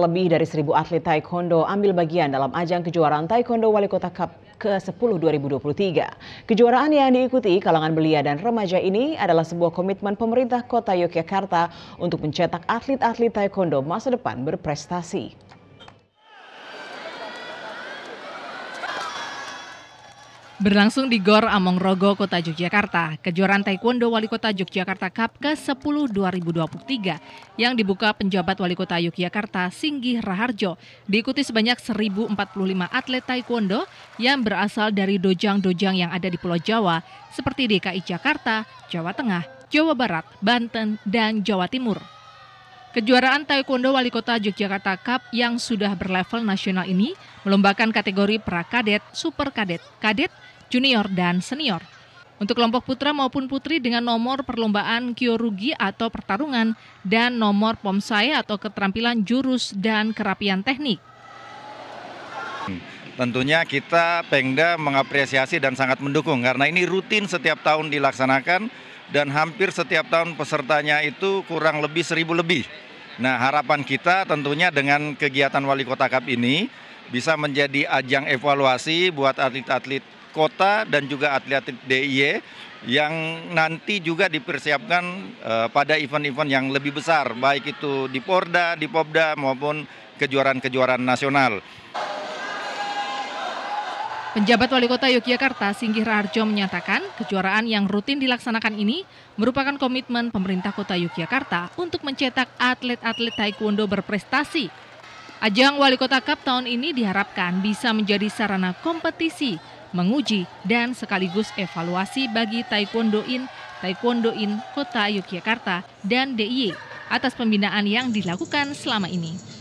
Lebih dari seribu atlet taekwondo ambil bagian dalam ajang kejuaraan taekwondo wali kota Cup ke-10 2023. Kejuaraan yang diikuti kalangan belia dan remaja ini adalah sebuah komitmen pemerintah kota Yogyakarta untuk mencetak atlet-atlet taekwondo masa depan berprestasi. Berlangsung di Gor Among Rogo, Kota Yogyakarta, kejuaraan Taekwondo Wali Kota Yogyakarta Cup ke-10 2023 yang dibuka penjabat Wali Kota Yogyakarta Singgi Raharjo diikuti sebanyak 1045 atlet Taekwondo yang berasal dari dojang-dojang yang ada di Pulau Jawa seperti DKI Jakarta, Jawa Tengah, Jawa Barat, Banten, dan Jawa Timur. Kejuaraan Taekwondo Wali Kota Yogyakarta Cup yang sudah berlevel nasional ini melombakan kategori prakadet, super kadet, kadet, junior, dan senior. Untuk kelompok putra maupun putri dengan nomor perlombaan kyorugi atau pertarungan dan nomor pomsai atau keterampilan jurus dan kerapian teknik. Tentunya kita Pengda mengapresiasi dan sangat mendukung karena ini rutin setiap tahun dilaksanakan dan hampir setiap tahun pesertanya itu kurang lebih seribu lebih. Nah harapan kita tentunya dengan kegiatan Wali Kota Cup ini bisa menjadi ajang evaluasi buat atlet-atlet kota dan juga atlet-atlet DIY yang nanti juga dipersiapkan uh, pada event-event yang lebih besar baik itu di Porda, di Popda maupun kejuaraan-kejuaraan nasional. Penjabat Wali Kota Yogyakarta, Singgih Raharjo menyatakan kejuaraan yang rutin dilaksanakan ini merupakan komitmen pemerintah kota Yogyakarta untuk mencetak atlet-atlet taekwondo berprestasi. Ajang Wali Kota Cup tahun ini diharapkan bisa menjadi sarana kompetisi, menguji, dan sekaligus evaluasi bagi taekwondoin, taekwondoin Kota Yogyakarta dan DIY atas pembinaan yang dilakukan selama ini.